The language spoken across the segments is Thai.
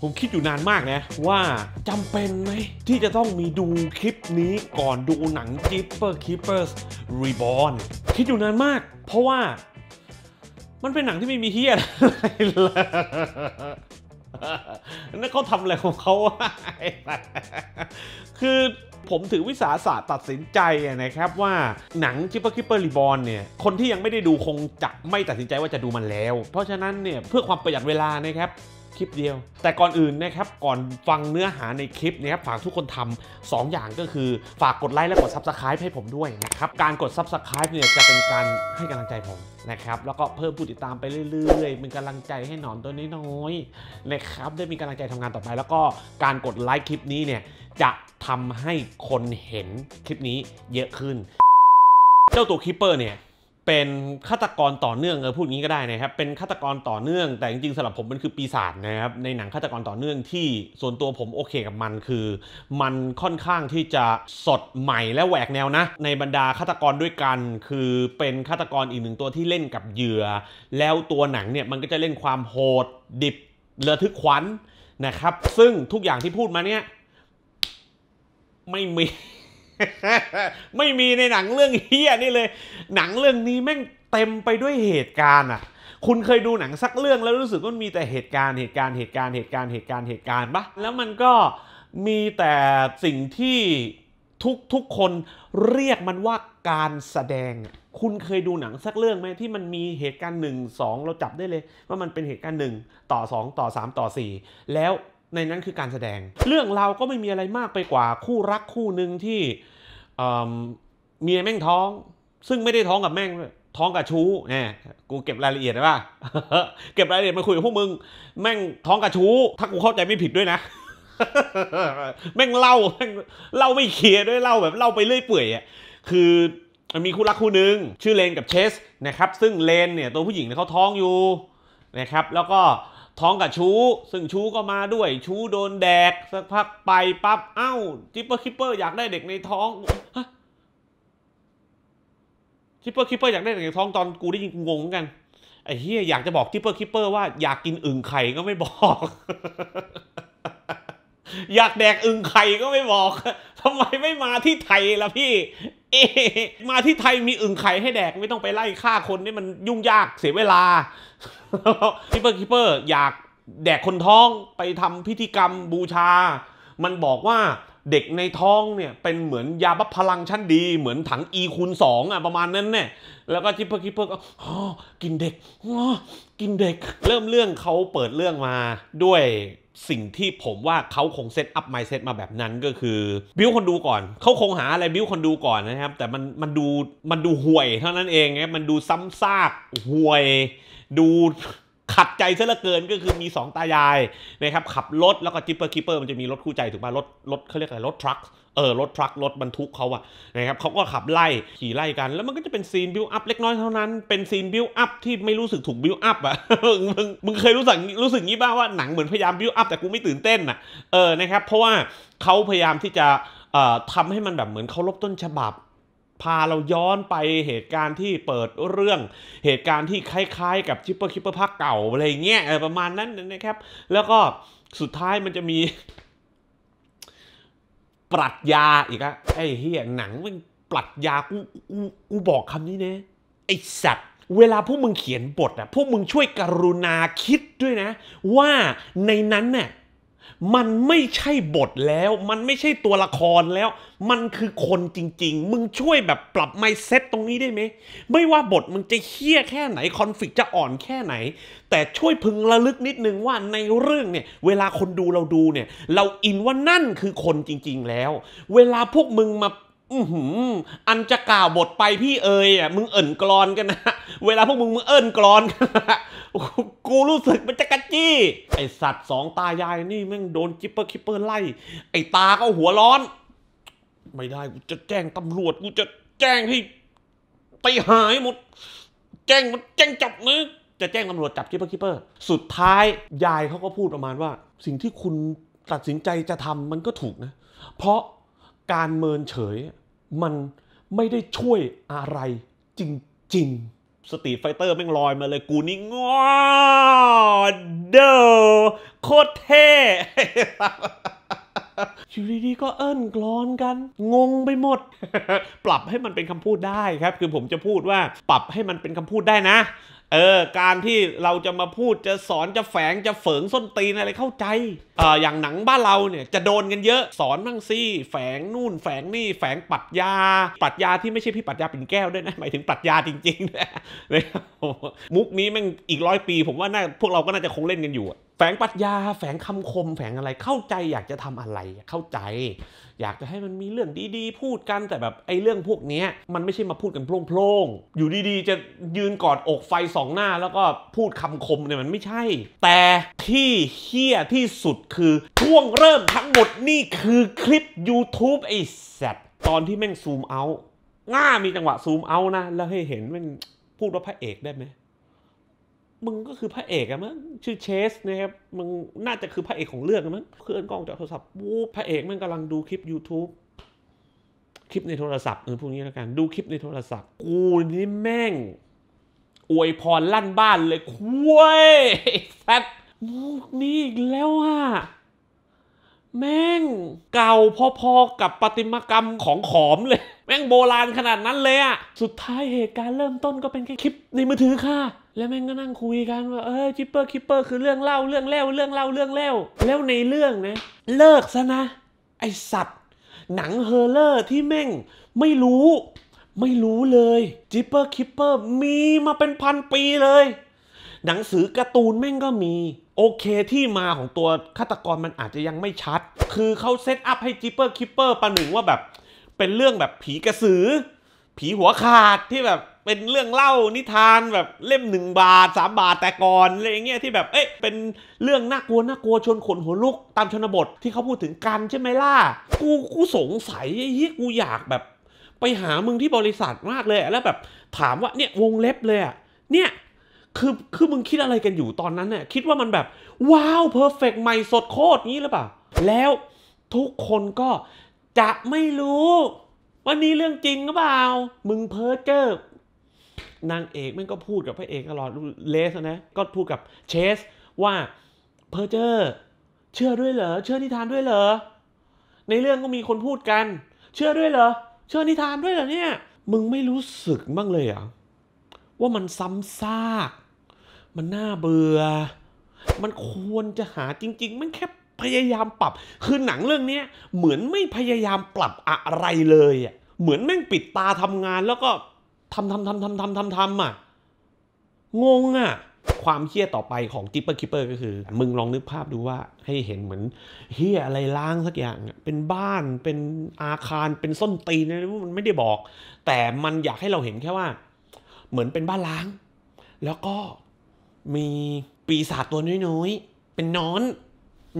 ผมคิดอยู่นานมากนะว่าจำเป็นไหมที่จะต้องมีดูคลิปนี้ก่อนดูหนัง Jeeper Keepers Reborn คิดอยู่นานมาก เพราะว่ามันเป็นหนังที่ไม่มีเฮียอะไรเลยนั่นเขาทำอะไรของเขาคือผมถือวิสาสะตัดสินใจนะครับว่าหนัง j i p p e r Keeper Reborn เนี่ย คนที่ยังไม่ได้ดูคงจะไม่ตัดสินใจว่าจะดูมันแล้ว เพราะฉะนั้นเนี่ยเพื่อความประหยัดเวลานะครับลิปเดียวแต่ก่อนอื่นนะครับก่อนฟังเนื้อหาในคลิปนะครับฝากทุกคนทำ 2 อย่างก็คือ ฝากกด ไลค์ และกดซับสไครป์ให้ผมด้วยนะครับการกดซับสไครป์เนี่ยจะเป็นการให้กำลังใจผมนะครับแล้วก็เพิ่มผู้ติดตามไปเรื่อยๆ เป็นกำลังใจให้หนอนตัวน้อยๆนะครับได้มีกำลังใจทำงานต่อไป แล้วก็การกดไลค์คลิปนี้เนี่ยจะทำให้คนเห็นคลิปนี้เยอะขึ้นเจ้าตัวคิปเปอร์เนี่ยเป็นฆาตกรต่อเนื่องเออพูดงี้ก็ได้นะครับเป็นฆาตกรต่อเนื่องแต่จริงๆสำหรับผมมันคือปีศาจนะครับในหนังฆาตกรต่อเนื่องที่ส่วนตัวผมโอเคกับมันคือ มันค่อนข้างที่จะสดใหม่และแหวกแนวนะ ในบรรดาฆาตกรด้วยกัน คือเป็นฆาตกรอีกหนึ่งตัวที่เล่นกับเหยื่อแล้วตัวหนังเนี่ยมันก็จะเล่นความโหดดิบเลือทึกขวัญนนะครับ ซึ่งทุกอย่างที่พูดมาเนี่ยไม่มีไม่มีในหนังเรื่องเฮียนี่เลย หนังเรื่องนี้แม่งเต็มไปด้วยเหตุการณ์อ่ะคุณเคยดูหนังสักเรื่องแล้วรู้สึกว่ามีแต่เหตุการณ์เหตุการณ์เหตุการณ์เหตุการณ์เหตุการณ์เหตุการณ์ปะแล้วมันก็มีแต่สิ่งที่ทุกทุกคนเรียกมันว่าการแสดง คุณเคยดูหนังสักเรื่องไหมที่มันมีเหตุการณ์หนึ่งสองเราจับได้เลย ว่ามันเป็นเหตุการณ์หนึ่งต่อสองต่อสามต่อสี่แล้วในนั้นคือการแสดงเรื่องเราก็ไม่มีอะไรมากไปกว่าคู่รักคู่หนึ่งที่เมียแม่งท้องซึ่งไม่ได้ท้องกับแม่งท้องกับชู้เนี่ยกูเก็บรายละเอียดได้ป่ะ เก็บรายละเอียดมาคุยกับพวกมึง แม่งท้องกับชู้ ถ้ากูเข้าใจไม่ผิดด้วยนะแม่งเล่าแม่งเล่าไม่เคลียร์ด้วยเล่าแบบเล่าไปเรื่อยเปื่อยอ่ะคือมีคู่รักคู่หนึ่งชื่อเลนกับเชสนะครับซึ่งเลนเนี่ยตัวผู้หญิงเนี่ยเขาท้องอยู่นะครับ แล้วก็ท้องกับชูซึ่งชูก็มาด้วย ชูโดนแดก สักพักไปปั๊บเอา้าจิปเปอร์คิปเปอร์อยากได้เด็กในท้องจิปเปอร์คิปเปอร์อยากได้เด็กในท้องตอนกูได้ยินกูงงกันไอ้เฮียอยากจะบอกจิปเปอร์คิปเปอร์ว่าอยากกินอึ่งไข่ก็ไม่บอก อยากแดกอึ่งไข่ก็ไม่บอกทำไมไม่มาที่ไทยล่ะพี่มาที่ไทยมีอึ่งไข่ให้แดกไม่ต้องไปไล่ฆ่าคนนี่มันยุ่งยากเสียเวลาคิปเปอร์คิปเปอร์อยากแดกคนท้องไปทำพิธีกรรมบูชา มันบอกว่าเด็กในท้องเนี่ยเป็นเหมือนยาบัพพลังชั้นดีเหมือนถังอีคูณสองอ่ะประมาณนั้นเนี่ยแล้วก็คิปเปอร์คิปเปอร์ก็กินเด็ก กินเด็กเริ่มเรื่องเขาเปิดเรื่องมาด้วยสิ่งที่ผมว่าเขาคงเซตอัพไมเซตมาแบบนั้นก็คือ บิวคนดูก่อน เขาคงหาอะไรบิวคนดูก่อนนะครับ แต่มันมันดูมันดูห่วยเท่านั้นเองนะมันดูซ้ำซากห่วย ดูขัดใจซะเหลือเกินก็คือมี 2 ตายายนะครับขับรถ แล้วก็จิปเปอร์คิปเปอร์มันจะมีรถคู่ใจถูกป่ะ รถรถเขาเรียกอะไรรถทรัคเออรถทรัครถบรรทุกเขาอะนะครับเขาก็ขับไล่ขี่ไล่กันแล้วมันก็จะเป็นซีนบิวอัพเล็กน้อยเท่านั้นเป็นซีนบิวอัพที่ไม่รู้สึกถูกบิวอัพอะมึงมึงเคยรู้สึกรู้สึกงี้บ้างว่าหนังเหมือนพยายามบิวอัพแต่กูไม่ตื่นเต้นอะเออนะครับ เพราะว่าเขาพยายามที่จะทำให้มันแบบเหมือนเขาลบต้นฉบับ พาเราย้อนไปเหตุการณ์ที่เปิดเรื่องเหตุการณ์ที่คล้ายๆ กับชิปเปอร์คิปเปอร์ภาคเก่าอะไรเงี้ยประมาณนั้นนะครับแล้วก็สุดท้ายมันจะมีปรัชญาอีกอะไอ้เฮียหนังมันปรัชญากูกูกูบอกคำนี้นะไอ้สัตว์เวลาพวกมึงเขียนบทอะพวกมึงช่วยกรุณาคิดด้วยนะ ว่าในนั้นเนี่ยมันไม่ใช่บทแล้ว มันไม่ใช่ตัวละครแล้ว มันคือคนจริงๆ มึงช่วยแบบปรับไมเซ็ตตรงนี้ได้ไหม ไม่ว่าบทมึงจะเฮี้ยแค่ไหนคอนฟ lict จะอ่อนแค่ไหน แต่ช่วยพึงระลึกนิดนึงว่าในเรื่องเนี่ย เวลาคนดูเราดูเนี่ย เราอินว่านั่นคือคนจริงๆแล้ว เวลาพวกมึงมาอือหืออันจะกล่าวบทไปพี่เอ๋ยอ่ะมึงเอิ่นกรอนกันนะเวลาพวกมึงมึงเอิ่นกรอนกันนะกูรู้สึกมันจะกัะจี้ไอสัตว์สองตายาย นี่แม่งโดนจิปเปอร์คิปเปอร์ไล่ไอตาก็หัวร้อน ไม่ได้กูจะแจ้งตำรวจกูจะแจ้งที่ไปหายหมดแจ้งมันแจ้งจับนะจะแจ้งตำรวจจับคิปเปอร์คิปเปอร์สุดท้ายยายเขาก็พูดประมาณว่า สิ่งที่คุณตัดสินใจจะทำมันก็ถูกนะเพราะการเมินเฉยมันไม่ได้ช่วยอะไรจริงๆ สตีทไฟเตอร์แม่งลอยมาเลยกูนี่งอเดอโคตรเท่อยู่ดีๆก็เอิ้นกรอนกัน งงไปหมด ปรับให้มันเป็นคำพูดได้ครับ คือผมจะพูดว่า ปรับให้มันเป็นคำพูดได้นะเออการที่เราจะมาพูดจะสอนจะแฝงจะเฝิงส้นตีนอะไรเข้าใจเอออย่างหนังบ้านเราเนี่ยจะโดนกันเยอะสอนบ้างซี่ แฝงนู่นแฝงนี่ แฝงปรัชญาปรัชญาที่ไม่ใช่พี่ปรัชญาปิ่นแก้วด้วยนะหมายถึงปรัชญาจริงๆนะมุกนี้แม่งอีกร้อยปี ผมว่าน่าพวกเราก็น่าจะคงเล่นกันอยู่แฝงปรัชญาแฝงคำคมแฝงอะไรเข้าใจอยากจะทำอะไรเข้าใจอยากจะให้มันมีเรื่องดีๆ พูดกันแต่แบบ ไอ้เรื่องพวกนี้มันไม่ใช่มาพูดกันโพล่งๆ อยู่ดีๆ จะยืนกอดอกไฟสองหน้าแล้วก็พูดคำคมเนี่ยมันไม่ใช่ แต่ที่เฮี้ยที่สุดคือช่วงเริ่มทั้งหมดนี่คือคลิป YouTube ไอ้แซดตอนที่แม่งซูมเอาง่ามีจังหวะซูมเอานะ แล้วให้เห็นแม่งพูดว่าพระเอกได้ไหมมึงก็คือพระเอกอะมั้งชื่อเชสนะครับมึงน่าจะคือพระเอกของเรื่องมั้งเพื่อนกล้องจากโทรศัพท์วูบพระเอกมันกำลังดูคลิป YouTube คลิปในโทรศัพท์เออพวกนี้แล้วกันดูคลิปในโทรศัพท์ กูนี่แม่ง อวยพรลั่นบ้านเลยคุ้ยแฟบมุกนี่อีกแล้วอ่ะแม่งเก่าพอๆกับปฏิมากรรมของขอมเลยแม่งโบราณขนาดนั้นเลยอะสุดท้ายเหตุการณ์เริ่มต้นก็เป็นแค่คลิปในมือถือค่ะ แล้วแม่งก็นั่งคุยกันว่าเออคิปเปอร์คิปเปอร์คือเรื่องเล่าเรื่องเล่าเรื่องเล่าเรื่องเล่าแล้วในเรื่องนะ เลิกซะนะ ไอสัตว์ หนังเฮอร์เลอร์ที่แม่งไม่รู้ ไม่รู้เลยจิปเปอร์คิปเปอร์มีมาเป็นพันปีเลย หนังสือการ์ตูนแม่งก็มีโอเคที่มาของตัวฆาตกรมันอาจจะยังไม่ชัด คือเขาเซตอัพให้จิปเปอร์คิปเปอร์ประหนึ่งว่าแบบเป็นเรื่องแบบผีกระสือ ผีหัวขาดที่แบบเป็นเรื่องเล่านิทานแบบเล่มหนึ่งบาทสามบาทแต่ก่อนอะไรเงี้ยที่แบบเอ๊ะเป็นเรื่องน่ากลัวน่ากลัวชนขนหัวลุก ตามชนบทที่เขาพูดถึงกันใช่ไหมล่ะ กูกูสงสัยเฮียกูอยากแบบ ไปหามึงที่บริษัทมากเลย แล้วแบบถามว่าเนี่ยวงเล็บเลยอะเนี่ยคือคือมึงคิดอะไรกันอยู่ตอนนั้นเนี่ยคิดว่ามันแบบ ว้าวเพอร์เฟกใหม่สดโคตรนี้หรือเปล่าแล้วทุกคนก็จะไม่รู้ว่านี่เรื่องจริงหรือเปล่ามึงเพ้อเจ้อนางเอกมันก็พูดกับพระเอกตลอดเลสนะก็พูดกับเชสว่าเพอร์เจอร์เชื่อด้วยเหรอ เชื่อนิทานด้วยเหรอ ในเรื่องก็มีคนพูดกัน เชื่อด้วยเหรอเชื่อนิทานด้วยเหรอเนี่ยมึงไม่รู้สึกบ้างเลยเหรอว่ามันซ้ำซาก มันน่าเบื่อ มันควรจะหาจริง ๆ มันแค่พยายามปรับคือหนังเรื่องนี้เหมือนไม่พยายามปรับอะไรเลยอ่ะเหมือนแม่งปิดตาทำงาน แล้วก็ทำทำทำทำทำทำทำอ่ะงงอ่ะความเครียดต่อไปของกิปเปอร์คิปเปอร์ก็คือ มึงลองนึกภาพดูว่าให้เห็นเหมือนเฮียอะไรล้างสักอย่างเป็นบ้าน เป็นอาคาร เป็นส้นตีนอะไรมันไม่ได้บอก แต่มันอยากให้เราเห็นแค่ว่า เหมือนเป็นบ้านล้าง แล้วก็มีปีศาจตัวน้อยๆเป็นนอน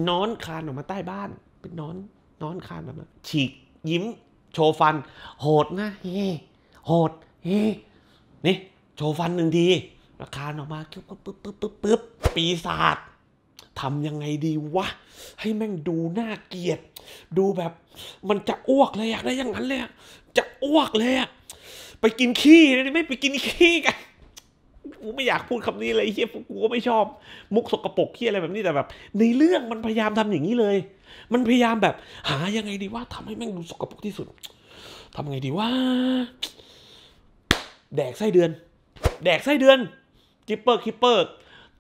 นอนคานออกมาใต้บ้านเป็นนอนนอนคานแบนั้นฉีกยิ้มโชว์ฟัน โหดนะ เฮโหดเฮนี่โชว์ฟันหนึ่งทีราคาออกมาปึ๊บปึ๊บปึ๊บปึ๊บปึ๊บปีศาจทำยังไงดีวะ ให้แม่งดูน่าเกลียด ดูแบบมันจะอ้วกเลยอยากได้ยังงั้นเลยจะอ้วกเลยไปกินขี้ไม่ไปกินขี้กันกูไม่อยากพูดคำนี้เลยเฮียกูก็ไม่ชอบ มุกสกปรกเฮียอะไรแบบนี้แต่แบบ ในเรื่องมันพยายามทำอย่างนี้เลย มันพยายามแบบหายังไงดีว่า ทำให้แม่งดูสกปรกที่สุด ทำไงดีว่า แดกไส้เดือน แดกไส้เดือนจิปเปอร์คิปเปอร์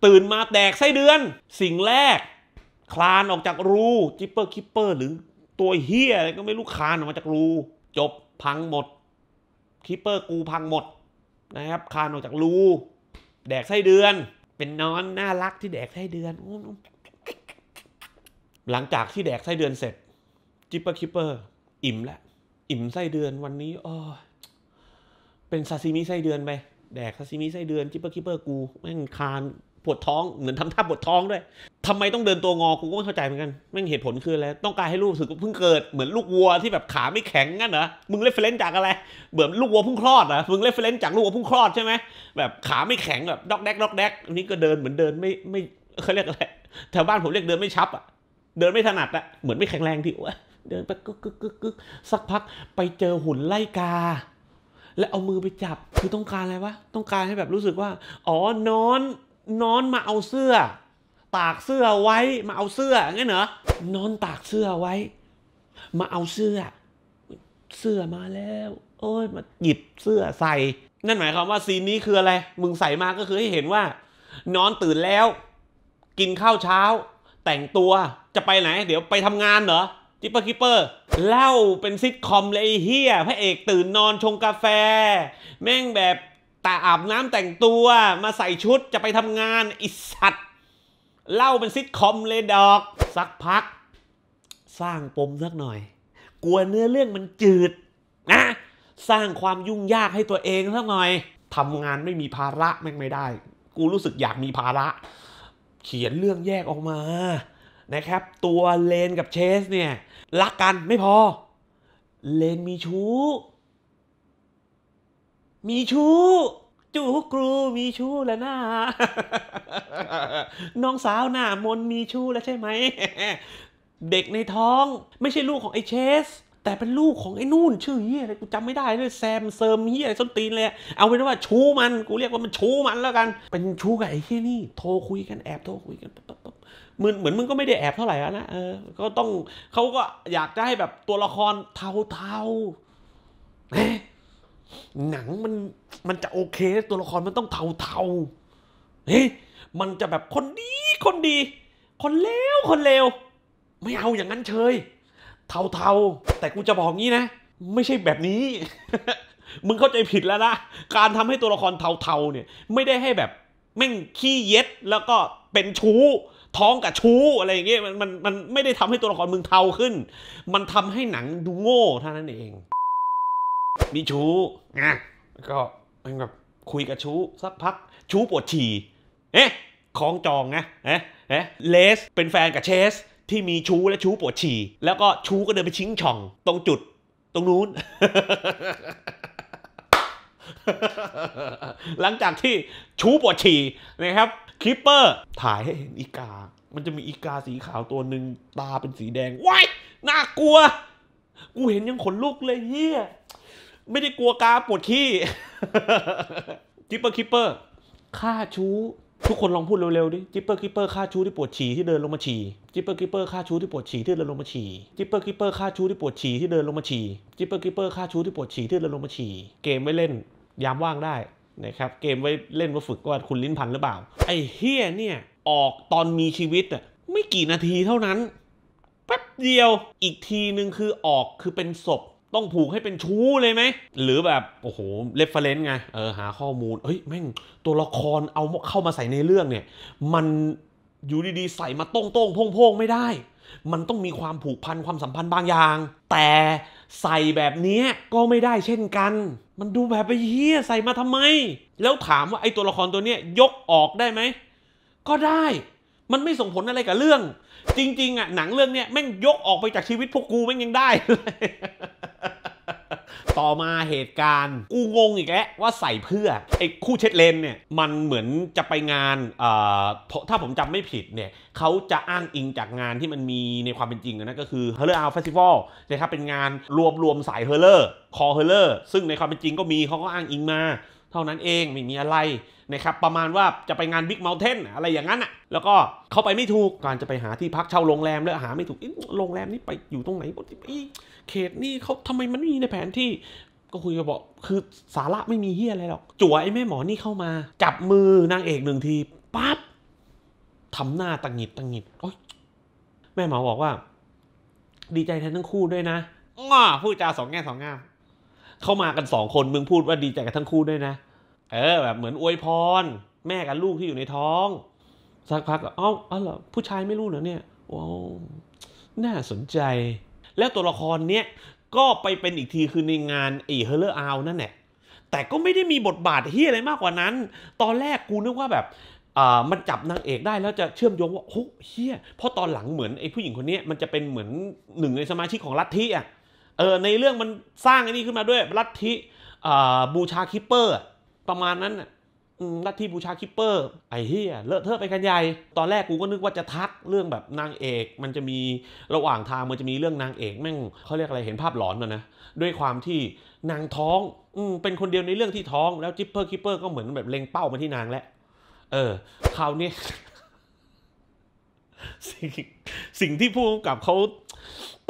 ตื่นมาแดกไส้เดือน สิ่งแรก คลานออกจากรูจิปเปอร์คิปเปอร์หรือตัวเฮียอะไรก็ไม่รู้คลานออกมาจากรูจบพังหมดคิปเปอร์กูพังหมด นะครับ คลานออกจากรูแดกไส้เดือนเป็นนอนน่ารักที่แดกไส้เดือนหลังจากที่แดกไส้เดือนเสร็จ จิปเปอร์คิปเปอร์ อิ่มละ อิ่มไส้เดือนวันนี้อ๋อเป็นซาซิมิไส้เดือนไปแดกซาซิมิไส้เดือนจิปเปอร์คิปเปอร์กูแม่งคานปวดท้องเหมือนทำท่าปวดท้องด้วย ทำไมต้องเดินตัวงอ กูก็ไม่เข้าใจเหมือนกัน แม่งเหตุผลคืออะไร ต้องการให้ลูกสึกเพิ่งเกิดเหมือนลูกวัวที่แบบขาไม่แข็งงั้นเหรอ มึงเลฟเฟลนจากอะไรเหมือนลูกวัวเพิ่งคลอดเหรอ มึงเลฟเฟลนจากลูกวัวเพิ่งคลอดใช่ไหมแบบขาไม่แข็งแบบด็อกแดกด็อกแดก อันนี้ก็เดินเหมือนเดินไม่ไม่เขาเรียกอะไรแถวบ้านผมเรียกเดินไม่ชับอ่ะ เดินไม่ถนัดอ่ะ เหมือนไม่แข็งแรงที่วะ เดินไปกึกกึกกึกกึกสักพักไปเจอหุ่นไล่กา แล้วเอามือไปจับคือต้องการอะไรวะ ต้องการให้แบบรู้สึกว่าอ๋อนอนนอนมาเอาเสื้อตากเสื้อไว้มาเอาเสื้องั้นเหรอนอนตากเสื้อไว้ มาเอาเสื้อ เสื้อมาแล้ว โอ้ยมาหยิบเสื้อใส่ นั่นหมายความว่าซีนนี้คืออะไร มึงใส่มาก็คือให้เห็นว่า นอนตื่นแล้ว กินข้าวเช้า แต่งตัวจะไปไหน เดี๋ยวไปทำงาน เหรอจิปเปอร์คิปเปอร์ เล่าเป็นซิทคอมเลยเฮียพระเอกตื่นนอนชงกาแฟ แม่งแบบแต่อาบน้ำแต่งตัวมาใส่ชุดจะไปทำงานอิสัตเล่าเป็นซิทคอมเลยดอกสักพัก สร้างปมสักหน่อย กลัวเนื้อเรื่องมันจืดนะ สร้างความยุ่งยากให้ตัวเองสักหน่อยทำงานไม่มีภาระแม่งไม่ได้ กูรู้สึกอยากมีภาระ เขียนเรื่องแยกออกมา นะครับ ตัวเลนกับเชสเนี่ยรักกันไม่พอ เลนมีชู้มีชู้จูครูมีชู้แล้วนะน้องสาวหน้า มนมีชู้แล้วใช่ไหมเด็กในท้องไม่ใช่ลูกของไอเชส แต่เป็นลูกของไอ้นู่น ชื่อเฮียอะไรกูจำไม่ได้เลย แซมเซิมเฮียอะไรส้นตีนเลย เอาเป็นว่าชู้มัน กูเรียกว่ามันชู้มันแล้วกัน เป็นชู้กับไอ้เฮียนี่โทรคุยกันแอบโทรคุยกันเหมือนเหมือนมึงก็ไม่ได้แอบเท่าไหร่นะเออก็ต้องเขาก็อยากจะให้แบบตัวละครเทาเทๆหนังมันมันจะโอเค ตัวละครมันต้องเทาเทาเฮ้ยมันจะแบบคนดี คนดี คนเลวคนเลวไม่เอาอย่างนั้นเชยเทาเทาแต่กูจะบอกงี้นะ ไม่ใช่แบบนี้ มึงเข้าใจผิดแล้วนะการทำให้ตัวละครเทาเทาเนี่ย ไม่ได้ให้แบบแม่งขี้เย็ดแล้วก็เป็นชู้ ท้องกับชู้อะไรอย่างเงี้ยมันมันมันไม่ได้ทำให้ตัวละครมึงเทาขึ้น มันทำให้หนังดูโง่เท่านั้นเองมีชู้นะก็มันแบบคุยกับชู้สักพักชู้ปวดฉี่ เอ๊ะคล้องจองนะเอ๊ะเอ๊ะเลสเป็นแฟนกับเชส ที่มีชู้และชู้ปวดฉี่แล้วก็ชู้ก็เดินไปชิงช่อง ตรงจุด ตรงนู้น หลังจากที่ชู้ปวดฉี่นะครับคลิปเปอร์ถ่ายให้เห็นอีกา มันจะมีอีกาสีขาวตัวหนึ่งตาเป็นสีแดงว้ายน่ากลัว กูเห็นยังขนลุกเลยเฮียไม่ได้กลัวกาปวดขี้จิปเปอร์คิปเปอร์ฆ่าชู้ ทุกคนลองพูดเร็วๆดิจิปเปอร์คิปเปอร์ฆ่าชู้ที่ปวดฉี่ที่เดินลงมาฉี่จิปเปอร์คิปเปอร์ฆ่าชู้ที่ปวดฉี่ที่เดินลงมาฉี่จิปเปอร์คิปเปอร์ฆ่าชู้ที่ปวดฉี่ที่เดินลงมาฉี่จิปเปอร์คิปเปอร์ฆ่าชู้ที่ปวดฉี่ที่เดินลงมาฉี่เกมไว้เล่นยามว่างได้นะครับเกมไว้เล่นมาฝึกว่าคุณลิ้นพันหรือเปล่าไอ้เฮียเนี่ย ออกตอนมีชีวิตอ่ะไม่กี่นาทีเท่านั้น แป๊บเดียวอีกทีนึงคือออกคือเป็นศพต้องผูกให้เป็นชู้เลยไหมหรือแบบ โอ้โหเรฟเฟรนซ์ไง เออ หาข้อมูล เอ้ยแม่งตัวละครเอาเข้ามาใส่ในเรื่องเนี่ย มันอยู่ดี ๆ ใส่มาต้งต้งพงพงไม่ได้ มันต้องมีความผูกพัน ความสัมพันธ์บางอย่าง แต่ใส่แบบนี้ก็ไม่ได้เช่นกัน มันดูแบบไปเฮียใส่มาทำไม แล้วถามว่าไอ้ตัวละครตัวเนี้ยยกออกได้ไหมก็ได้มันไม่ส่งผลอะไรกับเรื่อง จริง ๆอ่ะหนังเรื่องเนี้ยแม่งยกออกไปจากชีวิตพวกกูแม่งยังได้ ต่อมาเหตุการณ์กูงงอีกแล้วว่าใส่เพื่อไอ้คู่เช็ดเลนเนี่ย มันเหมือนจะไปงานเอ่อถ้าผมจำไม่ผิดเนี่ย เขาจะอ้างอิงจากงานที่มันมีในความเป็นจริงนะ ก็คือ h e r l e r Art Festival นะครับเป็นงานรวมรวมสายเฮลเลอร์คอเฮลเลอร์ซึ่งในความเป็นจริงก็มีเขาก็อ้างอิงมาเท่านั้นเองไม่มีอะไรนะครับ ประมาณว่าจะไปงานบิ๊กเมลเทนอะไรอย่างนั้นอ่ะ แล้วก็เขาไปไม่ถูกการจะไปหาที่พักเช่าโรงแรมแล้วหาไม่ถูกโรงแรมนี่ไปอยู่ตรงไหนเขตนี่เขาทำไมมันไม่มีในแผนที่ ก็คุยกับบอกคือสาระไม่มีเฮียอะไรหรอก จั่วไอ้แม่หมอนี่เข้ามา จับมือนางเอกหนึ่งทีปั๊บทำหน้าตังหิดตังหิดโอ๊ยแม่หมอบอกว่า ดีใจแทนทั้งคู่ด้วยนะอ้าพูดจาสอง แง่สองงามเข้ามากันสองคน มึงพูดว่าดีใจกับทั้งคู่ด้วยนะเออ แบบเหมือนอวยพร แม่กับลูกที่อยู่ในท้อง สักพักกอ้าวอ้าวผู้ชายไม่รู้เหรอเนี่ยว้าวน่าสนใจแล้วตัวละครเนี้ยก็ไปเป็นอีกทีคือในงานอีเฮเลอร์อานั่นแหละแต่ก็ไม่ได้มีบทบาทเฮียอะไรมากกว่านั้น ตอนแรกกูนึกว่าแบบอ่ามันจับนางเอกได้แล้วจะเชื่อมโยงว่าโอ้เฮียเพราะตอนหลังเหมือนไอ้ผู้หญิงคนนี้มันจะเป็นเหมือนหนึ่งในสมาชิกของลัทธิอ่ะเออในเรื่องมันสร้างไอ้นี่ขึ้นมาด้วยลัทธิบูชาคิปเปอร์ ประมาณนั้นลัทธิบูชาคิปเปอร์ ไอ้เฮียเลอะเทอะไปกันใหญ่ตอนแรกกูก็นึกว่าจะทักเรื่องแบบนางเอก มันจะมีระหว่างทางมันจะมีเรื่องนางเอกแม่งเขาเรียกอะไรเห็นภาพหลอนมานะด้วยความที่นางท้องอืเป็นคนเดียวในเรื่องที่ท้องแล้วจิปเปอร์คิปเปอร์ก็เหมือนแบบเล็งเป้ามาที่นางแล้วเออคราวนี้สิสิ่งที่ผู้กำกับเขา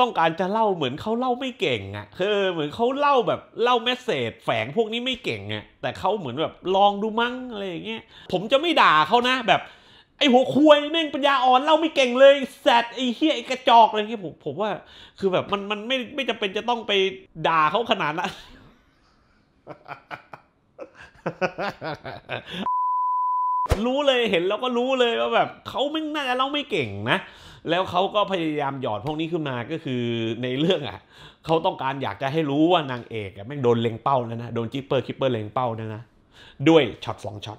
ต้องการจะเล่าเหมือนเขาเล่าไม่เก่งอะ่ะคือเหมือนเขาเล่าแบบเล่าแมสเซจแฝงพวกนี้ไม่เก่งอะ่ะ แต่เขาเหมือนแบบลองดูมั้งอะไรอย่างเงี้ยผมจะไม่ด่าเขานะ แบบ ไอหัวคุยแม่งปัญญาอ่อนเล่าไม่เก่งเลยแซดไอเฮียไอกระจอกอะไรเงี้ยผมผมว่า คือแบบมันมันไม่ไม่จำเป็นจะต้องไปด่าเขาขนาดนั้นรู้เลยเห็นแล้วก็รู้เลยว่า แบบเขาไม่น่าจะเล่าไม่เก่งนะแล้วเขาก็พยายามหยอดพวกนี้ขึ้นมาก็คือในเรื่องอ่ะเขาต้องการอยากจะให้รู้ว่านางเอกแม่งโดนเล็งเป้าแล้วนะโดนจิปเปอร์คิปเปอร์เล็งเป้านะนะด้วยช็อตสองช็อต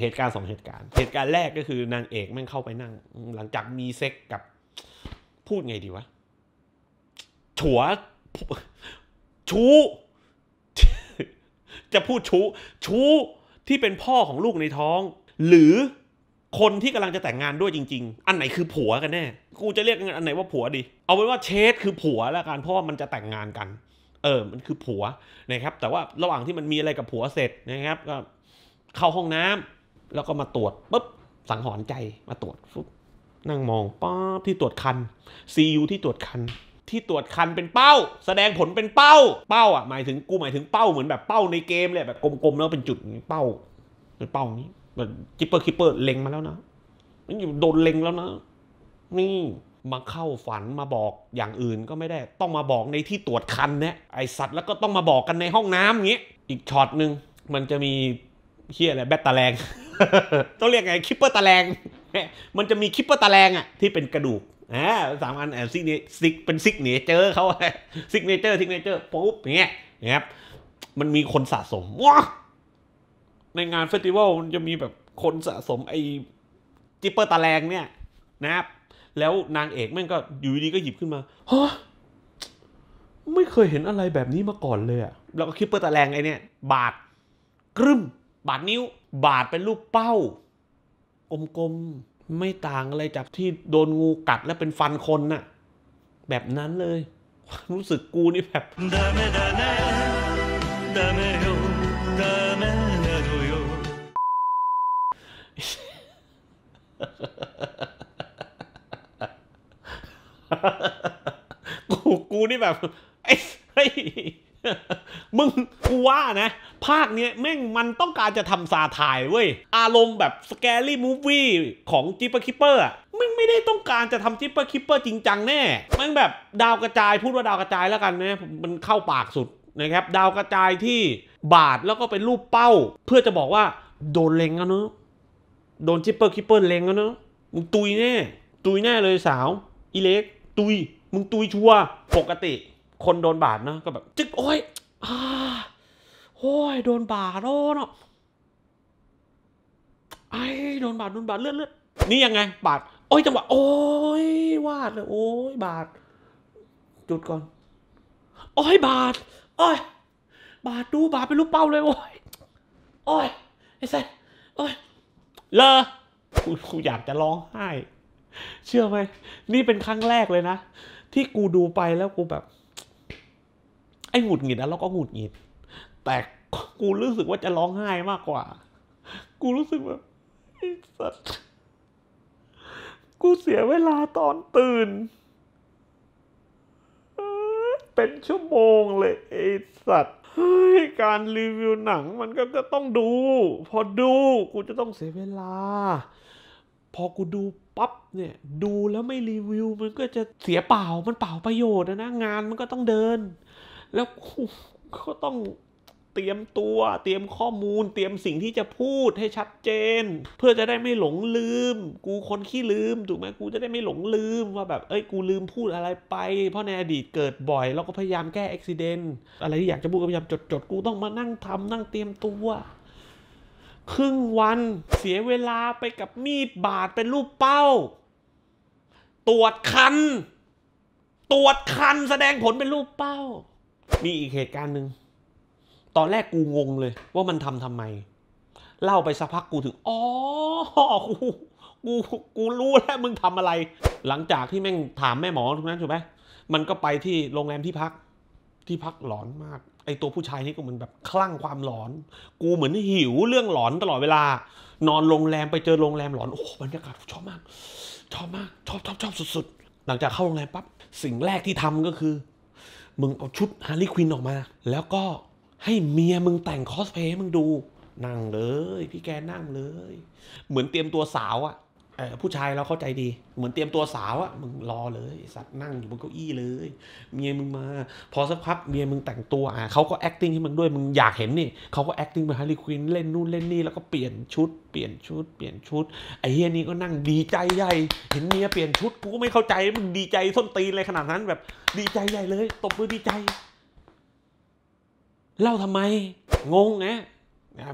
เหตุการณ์สองเหตุการณ์เหตุการณ์แรกก็คือนางเอกแม่งเข้าไปนั่งหลังจากมีเซ็กกับ พูดไงดีวะถัว ชูจะพูดชูชูที่เป็นพ่อของลูกในท้องหรือคนที่กำลังจะแต่งงานด้วยจริง ๆ อันไหนคือผัวกันแน่กูจะเรียกอันไหนว่าผัวดี เอาเป็นว่าเชสคือผัวแล้วกันเพราะว่ามันจะแต่งงานกัน เออมันคือผัวนะครับ แต่ว่าระหว่างที่มันมีอะไรกับผัวเสร็จนะครับก็ เข้าห้องน้ำ แล้วก็มาตรวจปุ๊บสังหรณ์ใจมาตรวจปุ๊บนั่งมองป๊าบที่ตรวจคันซีอูที่ตรวจคันที่ตรวจคันเป็นเป้า แสดงผลเป็นเป้าเป้าอ่ะหมายถึงกูหมายถึงเป้าเหมือนแบบเป้าในเกมเลยแบบกลมๆแล้วเป็นจุดเป้าเป็นเป้านี้แบบจิปเปอร์คิปเปอร์เล็งมาแล้วนะมันอยู่โดนเล็งแล้วนะ นี่มาเข้าฝันมาบอกอย่างอื่นก็ไม่ได้ ต้องมาบอกในที่ตรวจคันเนี่ยไอสัตว์แล้วก็ต้องมาบอกกันในห้องน้ำอย่างเงี้ย อีกช็อตหนึ่งมันจะมีเฮียอะไรแบตตะแลงต้องเรียกไงคิปเปอร์ตะแลง มันจะมีคิปเปอร์ตะแลงอ่ะที่เป็นกระดูกอ่าสามอันอซิกเนซิกเป็นซิกเนเจอร์เขาซิกเนเจอร์ซิกเนเจอร์ปุ๊บอย่างเงี้ยนะครับ มันมีคนสะสมว้าในงานเฟสติวัลมันจะมีแบบคนสะสมไอ้จิปเปอร์ตะแลงเนี่ยนะครับ แล้วนางเอกแม่งก็อยู่ดีก็หยิบขึ้นมาฮะไม่เคยเห็นอะไรแบบนี้มาก่อนเลยอะแล้วก็คิปเปอร์ตะแลงไอ้นี่บาดกรึมบาดนิ้วบาดเป็นรูปเป้ากลมๆไม่ต่างอะไรจากที่โดนงูกัดและเป็นฟันคนน่ะแบบนั้นเลยรู้สึกกูนี่แบบกูกูนี่แบบไอ้มึงกูว่านะภาคเนี้ยแม่งมันต้องการจะทำซาทายเว้ยอารมณ์แบบสแกรี่มูฟวี่ของจิปเปอร์คิปเปอร์อะมังไม่ได้ต้องการจะทำจิปเปอร์คิปเปอร์ จริงจังแน่ แม่งแบบ ดาวกระจายพูดว่าดาวกระจายแล้วกันนะมันเข้าปากสุด นะครับ ดาวกระจายที่บาดแล้วก็เป็นรูปเป้า เพื่อจะบอกว่าโดนเล็งแล้วเนอะโดนจิปเปอร์คิปเปอร์เล็งแล้วเนอะมึงตุยแน่ตุยแน่เลยสาวอีเล็ก ตุยมึงตุยชัวปกติ คนโดนบาดนะก็แบบ จึ๊กโอ้ยโอ้ยโดนบาดโดนไอ้โดนบาดโดนบาดเลือดเลือดนี่ยังไง บาดโอ้ยจังหวะโอ้ยวาดเลยโอ้ยบาดจุดก่อนโอ้ยบาดโอ้ยบาดดูบาดเป็นลูกเป้าเลยโอ้ยโอ้ยไอ้สซ่โอ้ยเลอกูกูอยากจะร้องไห้ เชื่อไหมนี่เป็นครั้งแรกเลยนะที่กูดูไปแล้วกูแบบ ไอ้หงุดหงิดนะแล้วก็หงุดหงิดแต่กูรู้สึกว่าจะร้องไห้มากกว่า กูรู้สึกแบบไอ้สัตว์ กูเสียเวลาตอนตื่นเป็นชั่วโมงเลยไอ้สัตว์การรีวิวหนังมันก็ก็ต้องดู พอดูกูจะต้องเสียเวลา พอกูดูปั๊บเนี่ย ดูแล้วไม่รีวิวมันก็จะเสียเปล่า มันเปล่าประโยชน์นะ งานมันก็ต้องเดิน แล้วก็ต้องเตรียมตัวเตรียมข้อมูล เตรียมสิ่งที่จะพูดให้ชัดเจน เพื่อจะได้ไม่หลงลืม กูคนขี้ลืม ถูกไหมกูจะได้ไม่หลงลืมว่าแบบ เอ้ย กูลืมพูดอะไรไป เพราะในอดีตเกิดบ่อย แล้วก็พยายามแก้อุบิเหตุอะไรที่อยากจะพูดก็พยายามจดจดกูต้องมานั่งทำ นั่งเตรียมตัว ครึ่งวันเสียเวลาไปกับมีดบาดเป็นรูปเป้า ตรวจคัน ตรวจคันแสดงผลเป็นรูปเป้า มีอีกเหตุการณ์หนึ่งตอนแรก กูงงเลยว่ามันทำทำไม เล่าไปสักพักกูถึงอ๋อกูกูกูรู้แล้วมึงทำอะไร หลังจากที่แม่งถามแม่หมอทุกนั้นใช่ไหมมันก็ไปที่โรงแรมที่พักที่พักหลอนมาก ไอตัวผู้ชายนี่ก็เหมือนแบบคลั่งความหลอน กูเหมือนหิวเรื่องหลอนตลอดเวลา นอนโรงแรมไปเจอโรงแรมหลอนโอ้บรรยากาศชอบมากชอบมาก ชอบชอบชอบสุดๆหลังจากเข้าโรงแรมปั๊บสิ่งแรกที่ทำก็คือมึงเอาชุดฮาร์ลีควินออกมา แล้วก็ให้เมียมึงแต่งคอสเพย์มึงดู นั่งเลย พี่แกนั่งเลย เหมือนเตรียมตัวสาวอะ่ะผู้ชายเราเข้าใจดี เหมือนเตรียมตัวสาวอะ่ะมึงรอเลยสัตว์นั่งอยู่บนเก้าอี้เลย เมียมึงมาพอสักพักเมียมึงแต่งตัวอ่ะเขาก็ acting ให้มึงด้วย มึงอยากเห็นนี่เขาก็ acting เป็นฮาร์ลีควินเล่นนู่นเล่นนี่แล้วก็เปลี่ยนชุดเปลี่ยนชุด เปลี่ยนชุดไอ้เฮียนี่ก็นั่งดีใจใหญ่ เห็นเมียเปลี่ยนชุดกูก็ไม่เข้าใจมึงดีใจส้นตีนอะไรขนาดนั้นแบบดีใจใหญ่เลย ตบมือดีใจเล่าทำไม งงนะ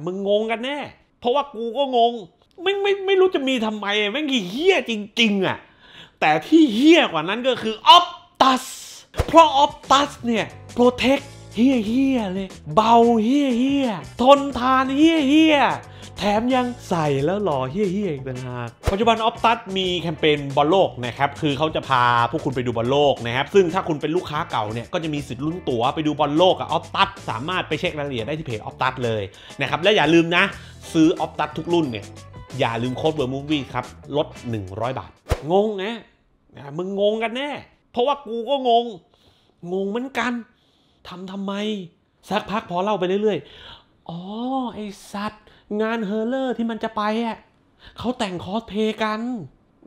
มึงงงกันแน่เพราะว่ากูก็งง ไม่ไม่ไม่รู้จะมีทำไมแม่งเฮี้ยจริงๆอ่ะแต่ที่เฮี้ยกว่านั้นก็คือ ออฟตัส เพราะออฟตัสเนี่ยโปรเทคเฮี้ยเฮี้ยเลย เบาเฮี้ยเฮี้ยทนทานเฮี้ยเฮี้ยแถมยังใส่แล้วหล่อเฮี้ยๆอีกต่างหาก ปัจจุบันออฟตัสมีแคมเปญบอลโลกนะครับ คือเขาจะพาพวกคุณไปดูบอลโลกนะครับ ซึ่งถ้าคุณเป็นลูกค้าเก่าเนี่ย ก็จะมีสิทธิ์ลุ้นตั๋วไปดูบอลโลกกับออฟตัสสามารถไปเช็ครายละเอียดได้ที่เพจออฟตัสเลยนะครับและอย่าลืมนะ ซื้อออฟตัสทุกรุ่นเนี่ยอย่าลืมโค้ดเบอร์มูฟวี่ครับลด100บาทงงนะมึงงงกันแน่เพราะว่ากูก็งง งงเหมือนกันทำทำไมสักพักพอเล่าไปเรื่อยๆอ๋อไอสัตวงานเฮอร์เลอร์ที่มันจะไปอ่ะเขาแต่งคอสเพย์กัน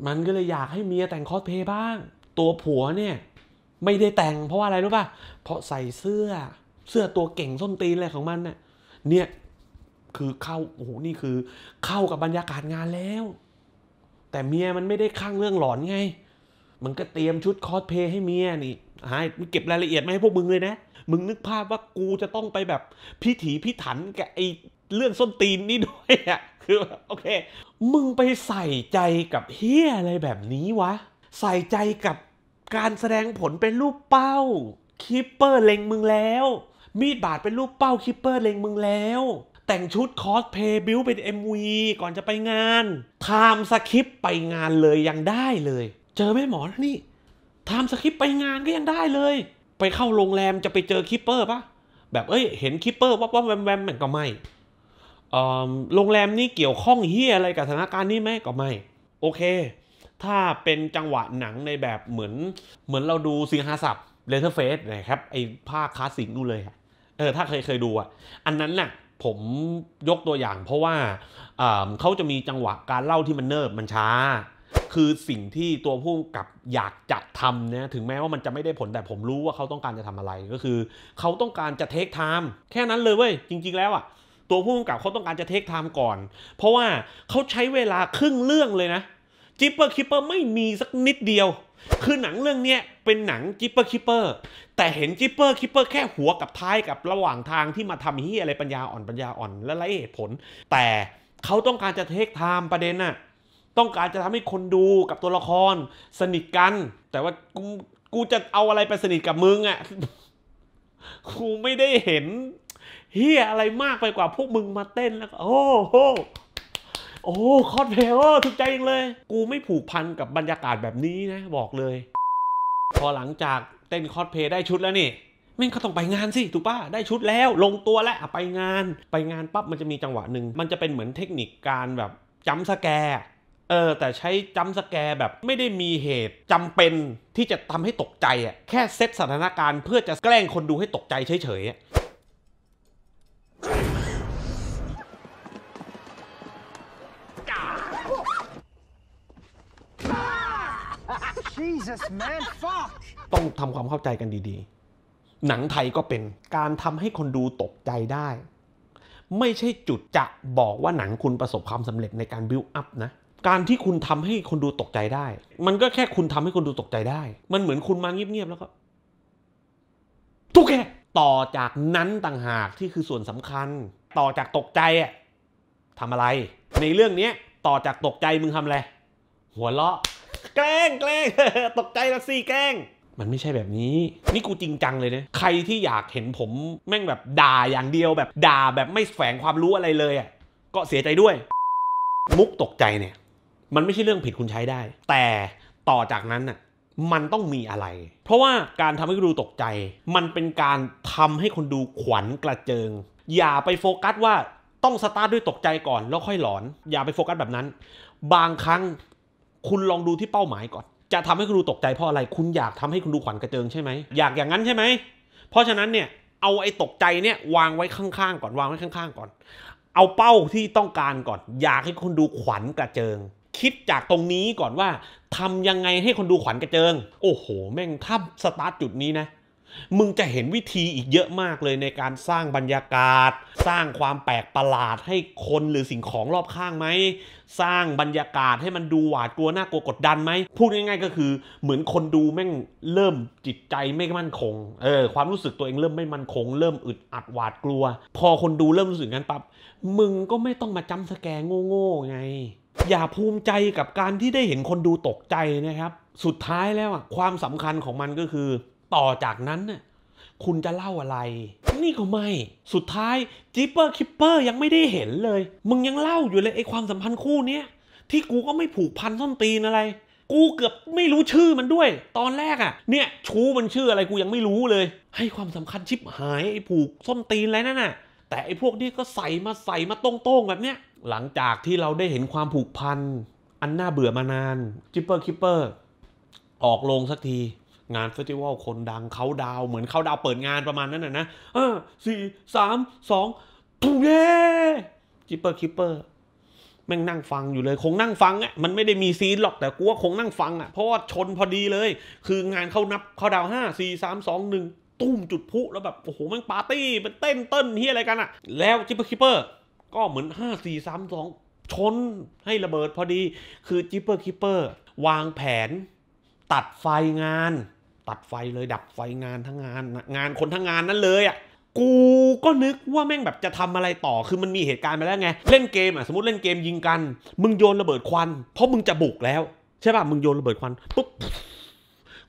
มันก็เลยอยากให้เมียแต่งคอสเพย์บ้าง ตัวผัวเนี่ย ไม่ได้แต่ง เพราะอะไรรู้ป่ะเพราะใส่เสื้อ เสื้อตัวเก่งส้นตีนอะไรของมันเนี่ยเนี่ยคือเข้าโอ้โหนี่คือ เข้ากับบรรยากาศงานแล้ว แต่เมียมันไม่ได้ข้างเรื่องหลอนไง มันก็เตรียมชุดคอสเพย์ให้เมียนี่หายเก็บรายละเอียดมาให้พวกมึงเลยนะมึงนึกภาพว่ากูจะต้องไปแบบพิถีพิถันกับไอ้เรื่องส้นตีนนี่ด้วยอ่ะ คือโอเค มึงไปใส่ใจกับเฮียอะไรแบบนี้วะ ใส่ใจกับการแสดงผลเป็นรูปเป้าคิปเปอร์เล็งมึงแล้ว มีดบาดเป็นรูปเป้าคิปเปอร์เล็งมึงแล้ว แต่งชุดคอสเพย์บิวเป็น MV ก่อนจะไปงานไทม์สคริปไปงานเลยยังได้เลย เจอแม่หมอ นี่ไทม์สคริปไปงานก็ยังได้เลย ไปเข้าโรงแรมจะไปเจอคิปเปอร์ปะแบบเอ้ย เห็นคิปเปอร์วับวับแวมแวมมอนก็ไม่โรงแรมนี้เกี่ยวข้องเฮียอะไรกับสถานการณ์นี้ไหมก็ไม่ โอเค ถ้าเป็นจังหวะหนังในแบบเหมือน เหมือนเราดูซีฮาสับเลเทอร์เฟสนะครับไอ้ภาคคลาสสิกนู่นเลยเออถ้าเคยเคยดูอ่ะ อันนั้นน่ะผมยกตัวอย่างเพราะว่าเขาจะมีจังหวะการเล่าที่มันเนิบมันช้า คือสิ่งที่ตัวผู้กับอยากจะทำเนี่ยถึงแม้ว่ามันจะไม่ได้ผลแต่ผมรู้ว่าเขาต้องการจะทำอะไรก็คือเขาต้องการจะเทคไทม์แค่นั้นเลยเว้ยจริง ๆ แล้วอ่ะตัวผู้กำกับเขาต้องการจะเทคไทม์ก่อน เพราะว่าเขาใช้เวลาครึ่งเรื่องเลยนะจิปเปอร์คิปเปอร์ไม่มีสักนิดเดียว คือหนังเรื่องนี้เป็นหนังจิปเปอร์คิปเปอร์แต่เห็นจิปเปอร์คิปเปอร์แค่หัวกับท้ายกับระหว่างทางที่มาทำเฮียอะไรปัญญาอ่อนปัญญาอ่อนและไรเหตุผล แต่เขาต้องการจะเทคไทม์ประเด็นน่ะต้องการจะทำให้คนดูกับตัวละครสนิทกัน แต่ว่ากูกูจะเอาอะไรไปสนิทกับมึงอ่ะกูไม่ได้เห็นเฮียอะไรมากไปกว่าพวกมึงมาเต้นแล้ว โอ้โหโอ้คอสเพลโอ้ถูกใจยังเลย กูไม่ผูกพันกับบรรยากาศแบบนี้นะบอกเลย พอหลังจากเต้นคอสเพลได้ชุดแล้วนี่ม่งก็ต้องไปงานสิถูกป่ะได้ชุดแล้วลงตัวแล้วไปงาน ไปงานปั๊บมันจะมีจังหวะหนึ่ง มันจะเป็นเหมือนเทคนิคการแบบจำสแกร์เออ แต่ใช้จำสแกร์แบบไม่ได้มีเหตุจำเป็นที่จะทำให้ตกใจอ่ะแค่เซตสถานการณ์เพื่อจะแกล้งคนดูให้ตกใจเฉยๆ Jesus man fuck ต้องทำความเข้าใจกันดีๆ หนังไทยก็เป็นการทำให้คนดูตกใจได้ ไม่ใช่จุดจะบอกว่าหนังคุณประสบความสำเร็จในการบิวอัพนะ การที่คุณทำให้คนดูตกใจได้ มันก็แค่คุณทำให้คนดูตกใจได้ มันเหมือนคุณมาเงียบๆ แล้วก็ ทุกแกต่อจากนั้นต่างหากที่คือส่วนสำคัญ ต่อจากตกใจอะทำอะไร ในเรื่องนี้ต่อจากตกใจมึงทำอะไร หัวเราะแกล้งแกล้งตกใจละสี่แกล้งมันไม่ใช่แบบนี้ นี่กูจริงจังเลยนะใครที่อยากเห็นผมแม่งแบบด่าอย่างเดียวแบบด่าแบบไม่แฝงความรู้อะไรเลยอ่ะก็เสียใจด้วยมุกตกใจเนี่ย มันไม่ใช่เรื่องผิดคุณใช้ได้ แต่ต่อจากนั้นน่ะมันต้องมีอะไร เพราะว่าการทำให้คนดูตกใจ มันเป็นการทำให้คนดูขวัญกระเจิง อย่าไปโฟกัสว่าต้องสตาร์ทด้วยตกใจก่อนแล้วค่อยหลอน อย่าไปโฟกัสแบบนั้น บางครั้งคุณลองดูที่เป้าหมายก่อน จะทำให้คุณดูตกใจเพราะอะไรคุณอยากทำให้คุณดูขวัญกระเจิงใช่ไหมอยากอย่างนั้นใช่ไหม เพราะฉะนั้นเนี่ย เอาไอ้ตกใจเนี่ยวางไว้ข้างๆก่อนวางไว้ข้าง ๆ ก่อน เอาเป้าที่ต้องการก่อน อยากให้คนดูขวัญกระเจิง คิดจากตรงนี้ก่อนว่า ทำยังไงให้คนดูขวัญกระเจิง โอ้โห แม่งถ้าสตาร์ทจุดนี้นะมึงจะเห็นวิธีอีกเยอะมากเลยในการสร้างบรรยากาศ สร้างความแปลกประหลาดให้คนหรือสิ่งของรอบข้างไหม สร้างบรรยากาศให้มันดูหวาดกลัวน่ากลัวกดดันไหม พูดง่าย ๆ ก็คือ เหมือนคนดูแม่งเริ่มจิตใจไม่มั่นคงเออความรู้สึกตัวเองเริ่มไม่มั่นคง เริ่มอึดอัดหวาดกลัว พอคนดูเริ่มรู้สึกงั้นปั๊บมึงก็ไม่ต้องมาจำสแกงโง่ๆไง อย่าภูมิใจกับการที่ได้เห็นคนดูตกใจนะครับ สุดท้ายแล้วอะความสำคัญของมันก็คือต่อจากนั้นน่ะคุณจะเล่าอะไรนี่ก็ไม่สุดท้าย จิปเปอร์คิปเปอร์ยังไม่ได้เห็นเลยมึงยังเล่าอยู่เลย ไอความสัมพันธ์คู่เนี้ยที่กูก็ไม่ผูกพันส้นตีนอะไร กูเกือบไม่รู้ชื่อมันด้วย ตอนแรกอะ่ะ เนี่ยชูมันชื่ออะไรกูยังไม่รู้เลย ให้ความสำคัญชิบหายไอผูกส้นตีนอะไรนั่นน่ะ แต่ไอพวกนี้ก็ใส่มาใส่มาตรงๆแบบเนี้ยหลังจากที่เราได้เห็นความผูกพันอันน่าเบื่อมานานจิปเปอร์คิปเปอร์ออกลงสักทีงานเฟสติวัลคนดังเขาดาวเหมือนเขาดาวเปิดงานประมาณนั้นนะนะอ่าสี่สามสองทุงเย่จิปเปอร์คิปเปอร์แม่งนั่งฟังอยู่เลยคงนั่งฟังอ่ะมันไม่ได้มีซีนหรอก แต่กูว่าคงนั่งฟังอ่ะเพราะว่าชนพอดีเลย คืองานเขานับเขาดาวห้าสี่สามสองหนึ่งตุ้มจุดพุ แล้วแบบโอ้โหแม่งปาร์ตี้เป็นเต้นเต้นเฮียอะไรกันอ่ะ แล้วจิปเปอร์คิปเปอร์ก็เหมือนห้าสี่สามสองชนให้ระเบิดพอดีคือจิปเปอร์คิปเปอร์วางแผน ตัดไฟงานตัดไฟเลยดับไฟงานทั้งงานงานคนทั้งงานนั้นเลยอ่ะกูก็นึกว่าแม่งแบบจะทำอะไรต่อคือมันมีเหตุการณ์ไปแล้วไงเล่นเกมอ่ะสมมติเล่นเกมยิงกัน มึงโยนระเบิดควันเพราะมึงจะบุกแล้ว ใช่ป่ะมึงโยนระเบิดควันปุ๊บ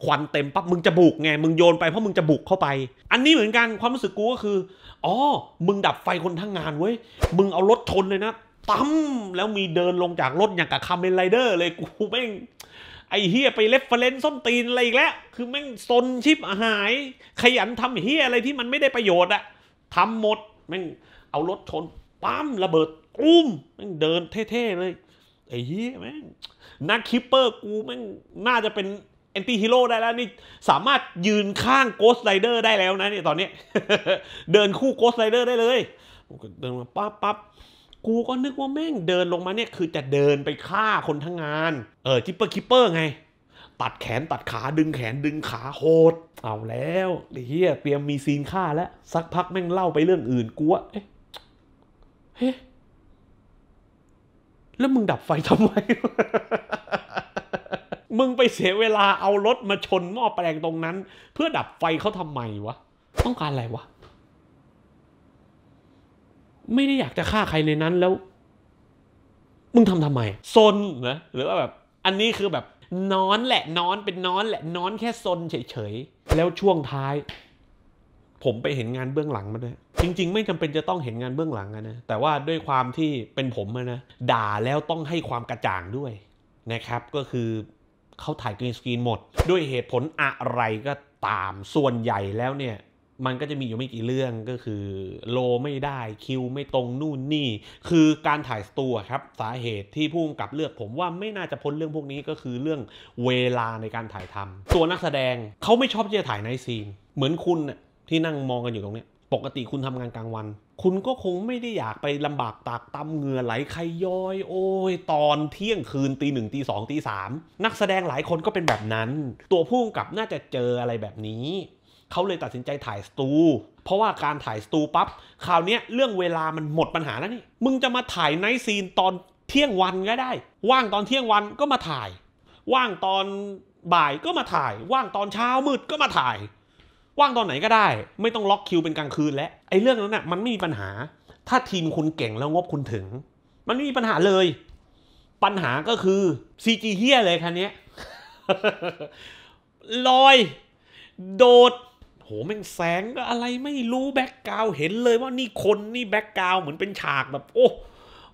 ควันเต็มปั๊บมึงจะบุกไงมึงโยนไปเพราะมึงจะบุกเข้าไป อันนี้เหมือนกันความรู้สึกกูก็คือ อ๋อ มึงดับไฟคนทั้งงานเว้ยมึงเอารถชนเลยนะตั้มแล้วมีเดินลงจากรถอย่างกับคาเมนไรเดอร์เลยกูแม่งไอเฮียไปเลฟเฟรนส้นตีน อะไรอีกแล้ว คือแม่งซนชิบหาย ขยันทำเฮียอะไรที่มันไม่ได้ประโยชน์อะทำหมดแม่งเอารถชนปั๊มระเบิดอุ้มแม่งเดินเท่ ๆ เลย ไอ้เฮียแม่งนักคิปเปอร์กูแม่งน่าจะเป็นแอนตี้ฮีโร่ได้แล้วนี่สามารถยืนข้างโกสไลเดอร์ได้แล้วนะเนี่ยตอนนี้ เดินคู่โกสไลเดอร์ได้เลยเดินมาปั๊บปั๊บกูก็นึกว่าแม่งเดินลงมาเนี่ยคือจะเดินไปฆ่าคนทั้งงาน เออจิปเปอร์คิปเปอร์ไง ตัดแขนตัดขาดึงแขนดึงขาโหดเอาแล้วเฮียเตรียมมีซีนฆ่าแล้ว สักพักแม่งเล่าไปเรื่องอื่นกูว่าเเฮ้แล้วมึงดับไฟทำไม มึงไปเสียเวลาเอารถมาชนหม้อแปลงตรงนั้น เพื่อดับไฟเขาทำไมวะ ต้องการอะไรวะไม่ได้อยากจะฆ่าใครในนั้นแล้ว มึงทำทำไม ซนนะหรือว่าแบบอันนี้คือแบบนอนแหละนอนเป็นนอนแหละนอนแค่ซนเฉยๆแล้วช่วงท้าย ผมไปเห็นงานเบื้องหลังมาด้วยจริง ๆ ไม่จำเป็นจะต้องเห็นงานเบื้องหลังนะแต่ว่าด้วยความที่เป็นผมนะด่าแล้วต้องให้ความกระจ่างด้วย นะครับ ก็คือเขาถ่ายกรีนสกรีนหมด ด้วยเหตุผลอะไรก็ตามส่วนใหญ่แล้วเนี่ยมันก็จะมีอยู่ไม่กี่เรื่องก็คือโลไม่ได้ คิวไม่ตรงนู่นนี่ คือการถ่ายสตูครับ สาเหตุที่ผู้กำกับเลือกผมว่าไม่น่าจะพ้นเรื่องพวกนี้ก็คือเรื่องเวลาในการถ่ายทำตัวนักแสดงเขาไม่ชอบที่จะถ่ายในซีนเหมือนคุณที่นั่งมองกันอยู่ตรงนี้ปกติคุณทำงานกลางวัน คุณก็คงไม่ได้อยากไปลำบากตากตำเหงื่อไหลใครย้อย โอ้ย ตอนเที่ยงคืนตีหนึ่งตีสองตีสามนักแสดงหลายคนก็เป็นแบบนั้น ตัวผู้กับน่าจะเจออะไรแบบนี้เขาเลยตัดสินใจถ่ายสตูเพราะว่าการถ่ายสตูปับ๊บคราวนี้เรื่องเวลามันหมดปัญหาแล้วนี่ มึงจะมาถ่ายไนท์ซีนตอนเที่ยงวันก็ได้ ว่างตอนเที่ยงวันก็มาถ่าย ว่างตอนบ่ายก็มาถ่าย ว่างตอนเช้ามืดก็มาถ่าย ว่างตอนไหนก็ได้ ไม่ต้องล็อกคิวเป็นกลางคืนแล้วไอ้เรื่องนั้นนะ่ะมันไม่มีปัญหาถ้าทีมคุณเก่งแล้วงบคุณถึง มันไม่มีปัญหาเลย ปัญหาก็คือซีจีเฮียเลยคันนี้ลอยโดดโหแม่งแสงก็อะไรไม่รู้ แบ็กกราวเห็นเลยว่านี่คนนี่แบ็กกราวเหมือนเป็นฉากแบบ โอ้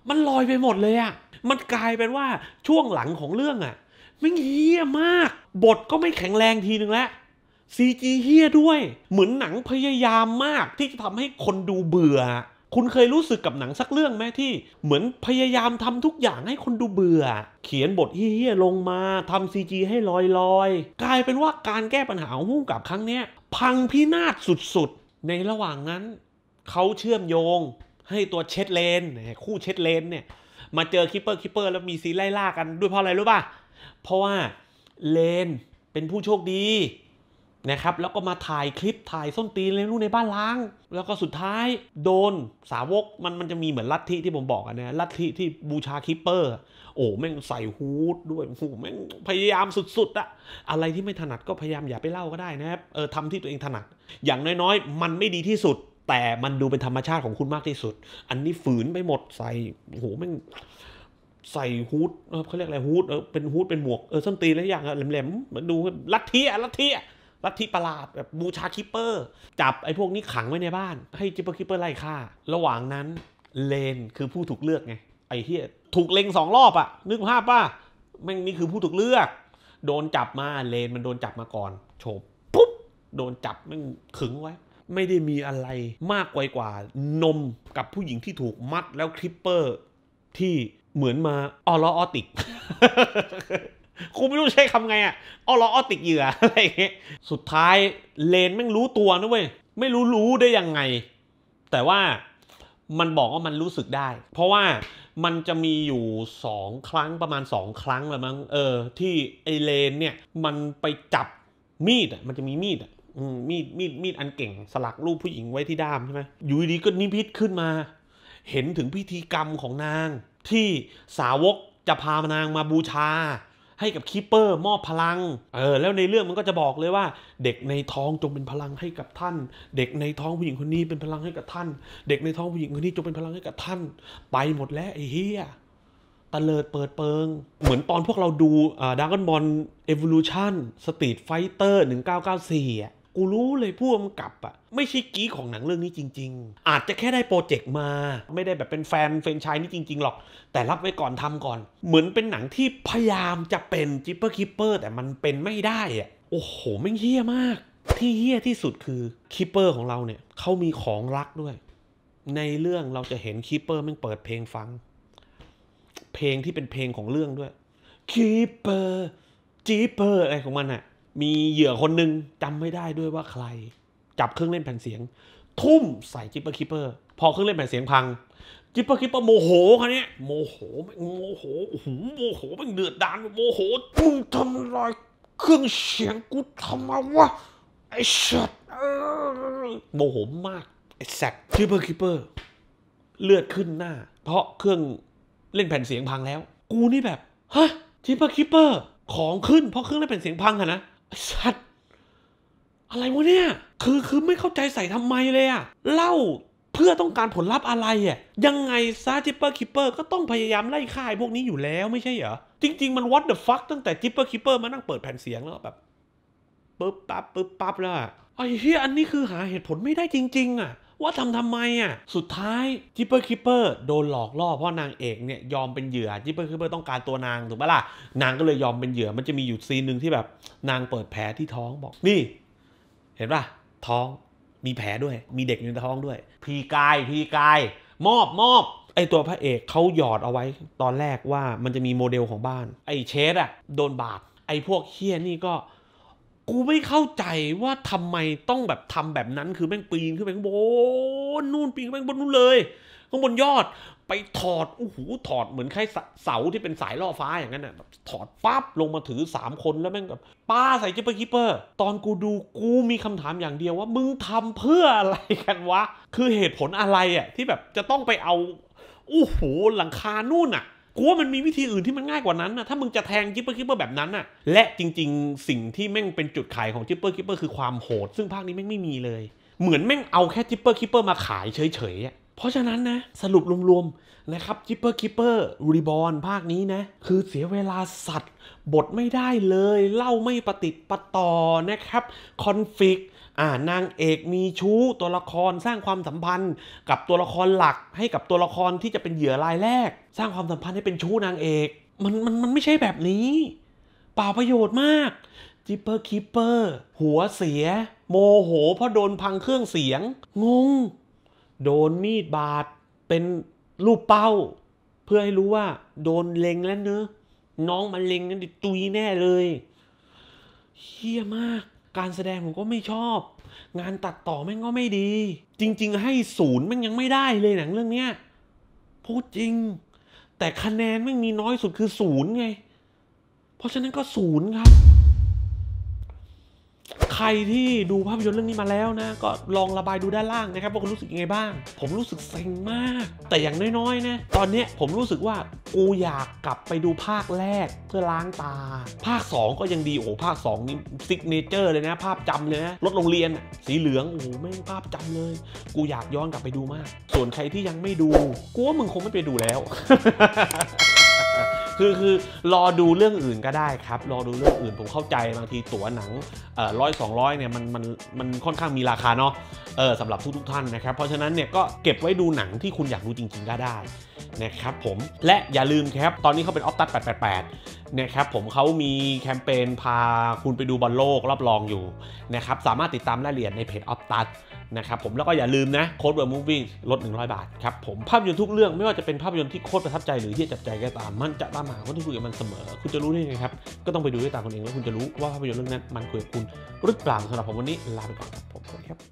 มันลอยไปหมดเลยอะมันกลายเป็นว่าช่วงหลังของเรื่องอะม่เฮี้ยมาก บทก็ไม่แข็งแรงทีนึงแล้วซีจีเฮี้ยด้วยเหมือนหนังพยายามมากที่จะทำให้คนดูเบื่อ คุณเคยรู้สึกกับหนังสักเรื่องไหมที่ เหมือนพยายามทำทุกอย่างให้คนดูเบื่อ เขียนบทเฮี้ยลงมาทำซีจีให้ลอยๆ กลายเป็นว่าการแก้ปัญหาของพุ้งกับครั้งเนี้ยพังพินาศสุดๆ ในระหว่างนั้นเขาเชื่อมโยงให้ตัวเช็ดเลน คู่เช็ดเลนเนี่ยมาเจอคิปเปอร์คิปเปอร์แล้วมีซีไล่ล่ากันด้วยเพราะอะไรรู้ป่ะ เพราะว่าเลนเป็นผู้โชคดีนะครับ แล้วก็มาถ่ายคลิปถ่ายส้นตีนเลยรู้ในบ้านล้าง แล้วก็สุดท้ายโดนสาวกมันมันจะมีเหมือนลัทธิที่ผมบอกนะลัทธิที่บูชาคิปเปอร์โอ้แม่งใส่ฮูดด้วยโอ้แม่งพยายามสุดๆอะอะไรที่ไม่ถนัดก็พยายาม อย่าไปเล่าก็ได้นะครับเออทำที่ตัวเองถนัด อย่างน้อยๆ มันไม่ดีที่สุด แต่มันดูเป็นธรรมชาติของคุณมากที่สุด อันนี้ฝืนไปหมดใส่โอ้โหแม่งใส่ฮูดเขาเรียกอะไรฮูดเออเป็นฮูดเป็นหมวกเออส้นตีนอะไรอย่างแหลมๆมันดูลัทธิอะลัทธิอะลัทธิประหลาดแบบบูชาคิปเปอร์ จับไอ้พวกนี้ขังไว้ในบ้านให้คิปเปอร์คิปเปอร์ไล่ฆ่าระหว่างนั้นเลนคือผู้ถูกเลือกไงไอ้เฮียถูกเล็งสองรอบอะนึกภาพป่ะแม่งนี่คือผู้ถูกเลือก โดนจับมาเลนมันโดนจับมาก่อน โฉบปุ๊บโดนจับแม่งขึงไว้ ไม่ได้มีอะไรมากกว่ากว่า นมกับผู้หญิงที่ถูกมัดแล้วคลิปเปอร์ที่เหมือนมาออลออติกครูไม่รู้ใช้คำไงอะออลออติกเหยื่ออะไรเงี้ยสุดท้ายเลนแม่งรู้ตัวนะเว้ยไม่รู้รู้ได้ยังไง แต่ว่ามันบอกว่ามันรู้สึกได้ เพราะว่ามันจะมีอยู่ 2 ครั้งประมาณ 2 ครั้งละมั้ง เออ ที่ ไอเลนเนี่ย มันไปจับมีดอ่ะมันจะมี มีดอ่ะมีดมีดมีดอันเก่ง สลักรูปผู้หญิงไว้ที่ด้ามใช่ไหมอยู่ดีก็นิพิษขึ้นมา เห็นถึงพิธีกรรมของนาง ที่สาวกจะพานางมาบูชาให้กับคีเปอร์มอบพลัง เออแล้วในเรื่องมันก็จะบอกเลยว่า เด็กในท้องจงเป็นพลังให้กับท่าน เด็กในท้องผู้หญิงคนนี้เป็นพลังให้กับท่าน เด็กในท้องผู้หญิงคนนี้จงเป็นพลังให้กับท่าน ไปหมดแล้วไอ้เฮียตะเลิดเปิดเปิงเหมือนตอนพวกเราดูดังกอนบอลเอวชั่นสีทไฟเตอร์หนึ่งเก้าเก้าสี่อ่ะกูรู้เลยผู้กำกับอะไม่ใช่กี้ของหนังเรื่องนี้จริง ๆอาจจะแค่ได้โปรเจกต์มา ไม่ได้แบบเป็นแฟนเฟรนชายนี่จริง ๆ หรอก แต่รับไว้ก่อนทำก่อน เหมือนเป็นหนังที่พยายามจะเป็นจิปเปอร์คิปเปอร์แต่มันเป็นไม่ได้อะโอ้โหไม่เฮี้ยมาก ที่เฮี้ยที่สุดคือคิปเปอร์ของเราเนี่ยเขามีของรักด้วย ในเรื่องเราจะเห็นคิปเปอร์มันเปิดเพลงฟังเพลงที่เป็นเพลงของเรื่องด้วยคิปเปอร์จิปเปอร์อะไรของมันอะมีเหยื่อคนหนึ่งจำไม่ได้ด้วยว่าใคร จับเครื่องเล่นแผ่นเสียง ทุ่มใส่จิปเปอร์คิปเปอร์พอเครื่องเล่นแผ่นเสียงพัง จิปเปอร์คิปเปอร์โมโหคันนี้โมโหโมโหโอ้โหโมโหมันเดือดดานโมโหุ่มทำลายเครื่องเสียงกูทำมาวะไอ้สัตโมโหมากไอ้แซกจิปเปอร์คิปเปอร์ เลือดขึ้นหน้า เพราะเครื่องเล่นแผ่นเสียงพังแล้วกูนี่แบบฮะจิปเปอร์คิปเปอร์ของขึ้นเพราะเครื่องเล่นแผ่นเสียงพังอะนะสัตว์อะไรวะเนี่ย คือคือไม่เข้าใจใส่ทำไมเลยอะเล่าเพื่อต้องการผลลัพธ์อะไรอ่ะยังไงซาจิปเปอร์ คิปเปอร์ ก็ต้องพยายามไล่ค่าย พวกนี้อยู่แล้ว ไม่ใช่เหรอ จริง ๆ มันวัดเดอะฟั k ตั้งแต่จิปเปอร์ คิปเปอร์มานั่งเปิดแผ่นเสียง แล้วแบบ ปึ๊บปั๊บปึ๊บปั๊บ แล้วไอ้เฮียอันนี้คือหาเหตุผลไม่ได้จริงๆ อ่ะว่าทำทำไมอ่ะ สุดท้ายจิปเปอร์คิปเปอร์โดนหลอกล่อเพราะนางเอกเนี่ยยอมเป็นเหยื่อจิปเปอร์คิปเปอร์ต้องการตัวนาง ถูกปะล่ะ นางก็เลยยอมเป็นเหยื่อมันจะมีอยู่ซีนหนึ่งที่แบบ นางเปิดแผลที่ท้องบอกนี่ เห็นปะท้องมีแผลด้วย มีเด็กอยู่ในท้องด้วย พีกายพีกาย มอบมอบไอตัวพระเอกเขาหยอดเอาไว้ ตอนแรกว่ามันจะมีโมเดลของบ้าน ไอเชสอะโดนบาดไอพวกเฮี้ยนี่ก็กูไม่เข้าใจว่าทำไมต้องแบบทำแบบนั้น คือแม่งปีนขึ้นไปข้างบนนู่นปีนขึ้นไปงบนนู่นเลย ข้างบนยอดไปถอดโอ้โหถอดเหมือนคล้ายเสาที่เป็นสายล่อฟ้าอย่างนั้นน่ะถอดปั๊บ ลงมาถือ 3 คนแล้วแม่งแบบป้าใส่จิ๊ปเปอร์คิปเปอร์ ตอนกูดูกูมีคำถามอย่างเดียวว่ามึงทำเพื่ออะไรกันวะ คือเหตุผลอะไรอ่ะที่แบบจะต้องไปเอาโอ้โหหลังคานู่นอ่ะกูว่ามันมีวิธีอื่นที่มันง่ายกว่านั้นนะถ้ามึงจะแทงจิปเปอร์คิปเปอร์แบบนั้นน่ะ และจริงๆ สิ่งที่แม่งเป็นจุดขายของจิปเปอร์คิปเปอร์คือความโหด ซึ่งภาคนี้แม่งไม่มีเลย เหมือนแม่งเอาแค่จิปเปอร์คิปเปอร์มาขายเฉยๆเพราะฉะนั้นนะสรุปรวมๆนะครับจิปเปอร์คิปเปอร์รีบอนภาคนี้นะคือเสียเวลาสัตว์ บทไม่ได้เลย เล่าไม่ปฏิประต่อนะครับคอนฟ lict อ่านางเอกมีชู้ตัวละครสร้างความสัมพันธ์ กับตัวละครหลักให้กับตัวละครที่จะเป็นเหยื่อรายแรก สร้างความสัมพันธ์ให้เป็นชู้นางเอก มันมัน มันไม่ใช่แบบนี้เปล่าประโยชน์มากจิปเปอร์คิปเปอร์หัวเสีย โมโหเพราะ โดน พังเครื่องเสียง งง โดนมีดบาดเป็นรูปเป้า เพื่อให้รู้ว่าโดนเล็งแล้วเนอะน้องมันเล็งนั่นตุยแน่เลยเฮี้ยมากการแสดงผมก็ไม่ชอบ งานตัดต่อแม่งก็ไม่ดี จริง ๆ ให้ศูนย์แม่งยังไม่ได้เลย หนังเรื่องเนี้ย พูดจริง แต่คะแนนแม่งมีน้อยสุดคือศูนย์ไง เพราะฉะนั้นก็ศูนย์ครับใครที่ดูภาพยนตร์เรื่องนี้มาแล้วนะก็ลองระบายดูด้านล่างนะครับว่าคุณรู้สึกยังไงบ้าง ผมรู้สึก เซ็งมาก แต่อย่างน้อยๆนะตอนนี้ผมรู้สึกว่ากูอยากกลับไปดูภาคแรกเพื่อล้างตา ภาค2ก็ยังดีโอ้ภาค2นี่ซิกเนเจอร์ เลยนะ ภาพจำเลยนะรถโรงเรียนสีเหลืองโอ้แไม่งภาพจำเลย กูอยากย้อนกลับไปดูมาก ส่วนใครที่ยังไม่ดูกูว่ามึงคงไม่ไปดูแล้วคือคือ รอดูเรื่องอื่นก็ได้ครับ รอดูเรื่องอื่นผมเข้าใจ บางทีตั๋วหนังร้อยสองร้อยเนี่ยมันมันมันค่อนข้างมีราคาเนาะเออสำหรับทุกทุกท่าน นะครับ เพราะฉะนั้นเนี่ยก็เก็บไว้ดูหนังที่คุณอยากดูจริงๆก็ได้นะครับผม และอย่าลืมครับ ตอนนี้เขาเป็นออฟตัด888นะครับผมเขามีแคมเปญพาคุณไปดูบอลโลกรอบรองอยู่นะครับสามารถติดตามรายละเอียดในเพจออฟตัดนะครับผมแล้วก็อย่าลืมนะโค้ดเวิร์มูฟวี่งลด 100 บาทครับผมภาพยนตร์ทุกเรื่องไม่ว่าจะเป็นภาพยนตร์ที่โคตรประทับใจหรือที่จับใจก็ตามมันจะตามหาคนที่คุยกับมันเสมอ คุณจะรู้ได้ไงครับก็ต้องไปดูด้วยตาคุณเองแล้วคุณจะรู้ว่าภาพยนตร์เรื่องนั้นมันคุยกับคุณหรือเปล่าสำหรับผมวันนี้ลาไปก่อนครับผมสวัสดีครับ